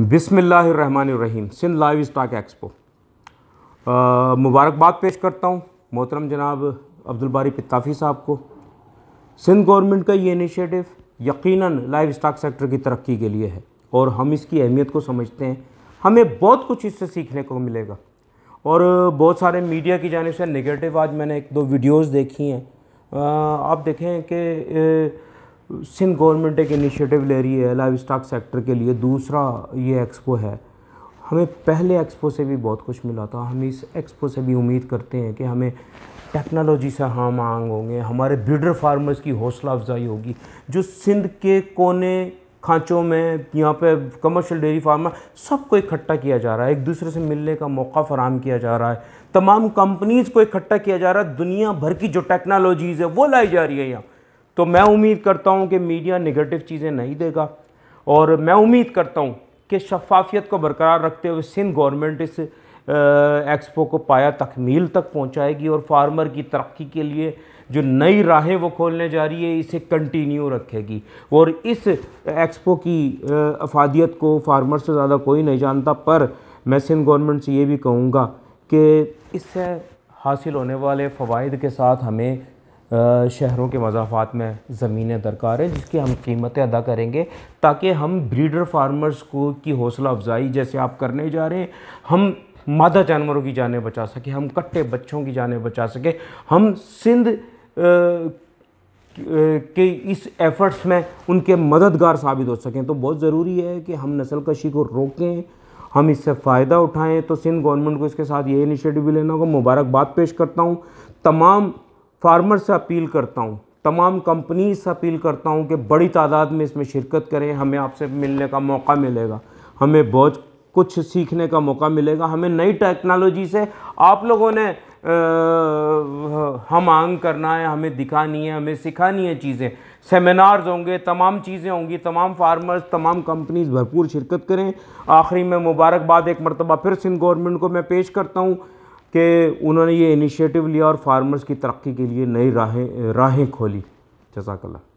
बिसमीम Sindh live stock expo मुबारकबाद पेश करता हूँ मोहतरम जनाब अब्दुलबारी पिताफ़ी साहब को सिंध गवर्नमेंट का ये इनिशिएटिव यकीनन लाइव स्टॉक सेक्टर की तरक्की के लिए है और हम इसकी अहमियत को समझते हैं हमें बहुत कुछ इससे सीखने को मिलेगा और बहुत सारे मीडिया की जानब से नेगेटिव आज मैंने एक दो वीडियोज़ देखी हैं आप देखें कि सिंध गवर्नमेंट एक इनिशिएटिव ले रही है लाइव स्टॉक सेक्टर के लिए दूसरा ये एक्सपो है हमें पहले एक्सपो से भी बहुत कुछ मिला था हम इस एक्सपो से भी उम्मीद करते हैं कि हमें टेक्नोलॉजी से हम हाँ आंग होंगे हमारे ब्रिडर फार्मर्स की हौसला अफजाई होगी जो सिंध के कोने खांचों में यहाँ पे कमर्शियल डेयरी फार्मर सबको इकट्ठा किया जा रहा है एक दूसरे से मिलने का मौका फराम किया जा रहा है तमाम कंपनीज़ को इकट्ठा किया जा रहा है दुनिया भर की जो टेक्नोलॉजीज़ है वो लाई जा रही है यहाँ तो मैं उम्मीद करता हूँ कि मीडिया निगेटिव चीज़ें नहीं देगा और मैं उम्मीद करता हूँ कि शफाफियत को बरकरार रखते हुए सिंध गवर्नमेंट इस एक्सपो को पाया तकमील तक पहुँचाएगी और फार्मर की तरक्की के लिए जो नई राहें वो खोलने जा रही है इसे कंटिन्यू रखेगी और इस एक्सपो की अफादियत को फार्मर से ज़्यादा कोई नहीं जानता पर मैं सिंध गवर्नमेंट से ये भी कहूँगा कि इससे हासिल होने वाले फ़वाद के साथ हमें शहरों के मजाफात में ज़मीनें दरकार हैं जिसकी हम कीमतें अदा करेंगे ताकि हम ब्रीडर फार्मर्स को की हौसला अफजाई जैसे आप करने जा रहे हैं हम मादा जानवरों की जानें बचा सकें हम कट्टे बच्चों की जानें बचा सकें हम सिंध के इस एफ़र्ट्स में उनके मददगार साबित हो सकें तो बहुत ज़रूरी है कि हम नस्ल कशी को रोकें हम इससे फ़ायदा उठाएं तो सिंध गवर्नमेंट को इसके साथ ये इनिशिएटिव भी लेना होगा मुबारकबाद पेश करता हूँ तमाम फार्मर से अपील करता हूँ तमाम कंपनी से अपील करता हूँ कि बड़ी तादाद में इसमें शिरकत करें हमें आपसे मिलने का मौका मिलेगा हमें बहुत कुछ सीखने का मौका मिलेगा हमें नई टेक्नोलॉजी से आप लोगों ने हम आंग करना है हमें दिखानी है हमें सिखानी है चीज़ें सेमिनार्स होंगे तमाम चीज़ें होंगी तमाम फार्मर्स तमाम कंपनीज भरपूर शिरकत करें आखिरी में मुबारकबाद एक मरतबा फिर सिंध गवर्नमेंट को मैं पेश करता हूँ कि उन्होंने ये इनिशिएटिव लिया और फार्मर्स की तरक्की के लिए नई राहें राहें खोली जजाकल्ला